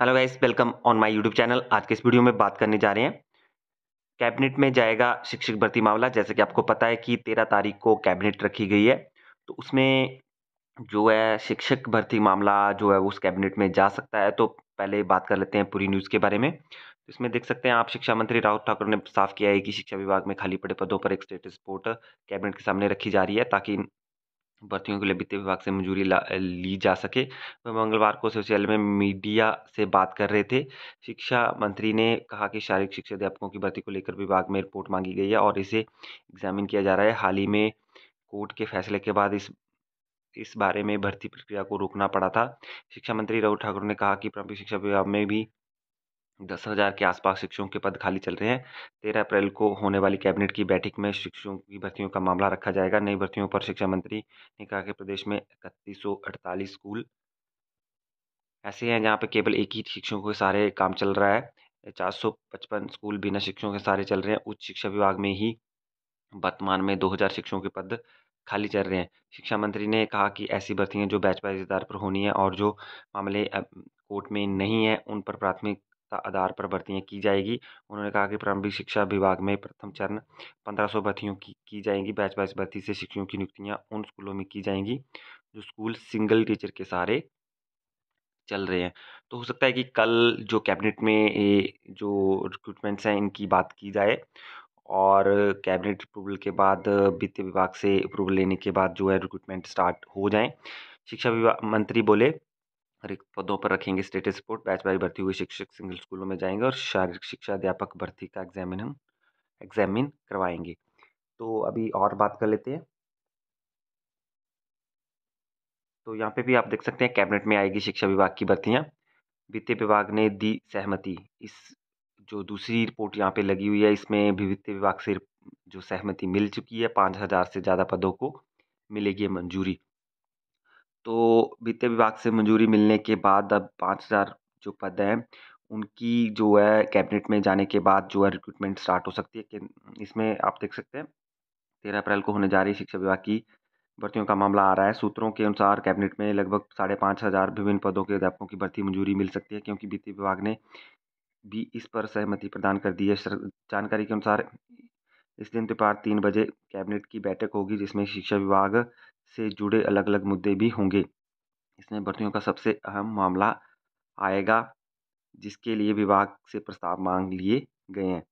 hello guys welcome on my YouTube channel आज के इस वीडियो में बात करने जा रहे हैं कैबिनेट में जाएगा शिक्षक भर्ती मामला जैसे कि आपको पता है कि तेरह तारीख को कैबिनेट रखी गई है तो उसमें जो है शिक्षक भर्ती मामला जो है उस कैबिनेट में जा सकता है तो पहले बात कर लेते हैं पूरी न्यूज़ के बारे में तो इसमें देख सकते हैं आप शिक्षा मंत्री राहुल ठाकुर ने साफ किया है कि शिक्षा विभाग में खाली पड़े पदों पर एक स्टेटस रिपोर्ट कैबिनेट के सामने रखी जा रही है ताकि भर्तियों के लिए वित्त विभाग से मंजूरी ली जा सके वह मंगलवार को सोशल में मीडिया से बात कर रहे थे शिक्षा मंत्री ने कहा कि शारीरिक शिक्षा अध्यापकों की भर्ती को लेकर विभाग में रिपोर्ट मांगी गई है और इसे एग्जामिन किया जा रहा है हाल ही में कोर्ट के फैसले के बाद इस इस बारे में भर्ती प्रक्रिया को रोकना पड़ा था शिक्षा मंत्री रघु ठाकुर ने कहा कि प्रारंभिक शिक्षा विभाग में भी दस हज़ार के आसपास शिक्षकों के पद खाली चल रहे हैं तेरह अप्रैल को होने वाली कैबिनेट की बैठक में शिक्षकों की भर्तियों का मामला रखा जाएगा नई भर्तियों पर शिक्षा मंत्री ने कहा कि प्रदेश में इकतीस सौ अड़तालीस स्कूल ऐसे हैं जहाँ पर केवल एक ही शिक्षकों के सारे काम चल रहा है चार सौ पचपन स्कूल बिना शिक्षकों के सारे चल रहे हैं उच्च शिक्षा विभाग में ही वर्तमान में दो हज़ार शिक्षकों के पद खाली चल रहे हैं शिक्षा मंत्री ने कहा कि ऐसी भर्तियाँ जो बैच बाइज आधार पर होनी है और जो मामले कोर्ट में नहीं है उन पर प्राथमिक आधार पर भर्तियाँ की जाएगी उन्होंने कहा कि प्रारंभिक शिक्षा विभाग में प्रथम चरण पंद्रह सौ भर्तियों की की जाएंगी बैच बैच भर्ती से शिक्षकों की नियुक्तियाँ उन स्कूलों में की जाएंगी जो स्कूल सिंगल टीचर के सहारे चल रहे हैं तो हो सकता है कि कल जो कैबिनेट में जो रिक्रूटमेंट्स हैं इनकी बात की जाए और कैबिनेट अप्रूवल के बाद वित्त विभाग से अप्रूवल लेने के बाद जो है रिक्रूटमेंट स्टार्ट हो जाएं शिक्षा विभाग मंत्री बोले हर एक पदों पर रखेंगे स्टेटस रिपोर्ट बैच बाई भर्ती हुए शिक्षक सिंगल स्कूलों में जाएंगे और शारीरिक शिक्षा अध्यापक भर्ती का एग्जामिन हम एग्जामिन करवाएंगे तो अभी और बात कर लेते हैं तो यहाँ पे भी आप देख सकते हैं कैबिनेट में आएगी शिक्षा विभाग की भर्तियाँ वित्त विभाग ने दी सहमति इस जो दूसरी रिपोर्ट यहाँ पे लगी हुई है इसमें भी वित्त विभाग से जो सहमति मिल चुकी है पाँच हज़ार से ज़्यादा पदों को मिलेगी मंजूरी तो वित्त विभाग से मंजूरी मिलने के बाद अब पाँच हज़ार जो पद हैं उनकी जो है कैबिनेट में जाने के बाद जो है रिक्रूटमेंट स्टार्ट हो सकती है इसमें आप देख सकते हैं तेरह अप्रैल को होने जा रही शिक्षा विभाग की भर्तियों का मामला आ रहा है सूत्रों के अनुसार कैबिनेट में लगभग साढ़े पाँच हज़ार विभिन्न पदों के अध्यापकों की भर्ती मंजूरी मिल सकती है क्योंकि वित्त विभाग ने भी इस पर सहमति प्रदान कर दी है जानकारी के अनुसार इस दिन दोपहर तीन बजे कैबिनेट की बैठक होगी जिसमें शिक्षा विभाग से जुड़े अलग अलग मुद्दे भी होंगे इसमें भर्तियों का सबसे अहम मामला आएगा जिसके लिए विभाग से प्रस्ताव मांग लिए गए हैं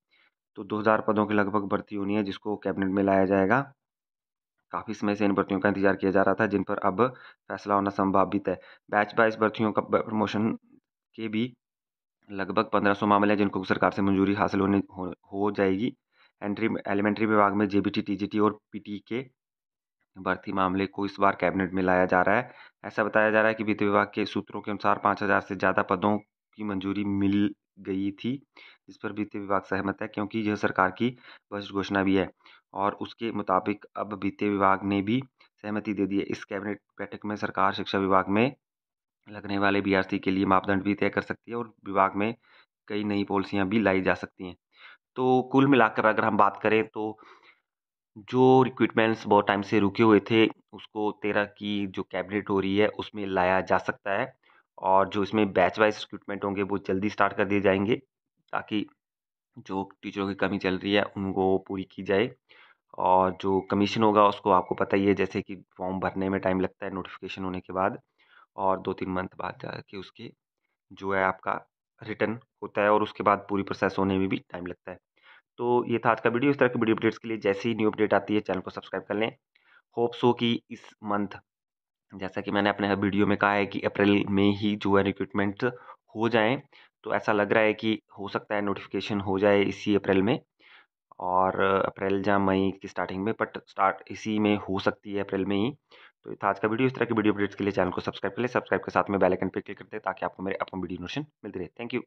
तो 2000 पदों के लगभग भर्ती होनी है जिसको कैबिनेट में लाया जाएगा काफ़ी समय से इन भर्तियों का इंतजार किया जा रहा था जिन पर अब फैसला होना संभावित है बैच बाइस भर्तियों का प्रमोशन के भी लगभग 1500 मामले हैं जिनको सरकार से मंजूरी हासिल होने हो, हो जाएगी एंट्री एलिमेंट्री विभाग में जेबीटी टीजीटी और पीटी के भर्ती मामले को इस बार कैबिनेट में लाया जा रहा है ऐसा बताया जा रहा है कि वित्त विभाग के सूत्रों के अनुसार पाँच हज़ार से ज़्यादा पदों की मंजूरी मिल गई थी इस पर वित्त विभाग सहमत है क्योंकि यह सरकार की बजट घोषणा भी है और उसके मुताबिक अब वित्त विभाग ने भी सहमति दे दी है इस कैबिनेट बैठक में सरकार शिक्षा विभाग में लगने वाले बीआरसी के लिए मापदंड भी तय कर सकती है और विभाग में कई नई पॉलिसियाँ भी लाई जा सकती हैं तो कुल मिलाकर अगर हम बात करें तो जो रिक्रूटमेंट्स बहुत टाइम से रुके हुए थे उसको तेरह की जो कैबिनेट हो रही है उसमें लाया जा सकता है और जो इसमें बैच वाइज रिक्रूटमेंट होंगे वो जल्दी स्टार्ट कर दिए जाएंगे ताकि जो टीचरों की कमी चल रही है उनको पूरी की जाए और जो कमीशन होगा उसको आपको पता ही है जैसे कि फॉर्म भरने में टाइम लगता है नोटिफिकेशन होने के बाद और दो तीन मंथ बाद जाके उसके जो है आपका रिटर्न होता है और उसके बाद पूरी प्रोसेस होने में भी टाइम लगता है तो ये था आज का वीडियो इस तरह की वीडियो अपडेट्स के लिए जैसे ही न्यू अपडेट आती है चैनल को सब्सक्राइब कर लें होप सो कि इस मंथ जैसा कि मैंने अपने वीडियो में कहा है कि अप्रैल में ही जो है रिक्रूटमेंट हो जाएँ तो ऐसा लग रहा है कि हो सकता है नोटिफिकेशन हो जाए इसी अप्रैल में और अप्रैल या मई की स्टार्टिंग में बट स्टार्ट इसी में हो सकती है अप्रैल में ही तो आज का वीडियो इस तरह की वीडियो अपडेट्स के लिए चैनल को सब्सक्राइब कर ले सब्सक्राइब के साथ में बेल आइकन पर क्लिक करते ताकि आपको मेरे अपने वीडियो नोशन मिलते रहे थैंक यू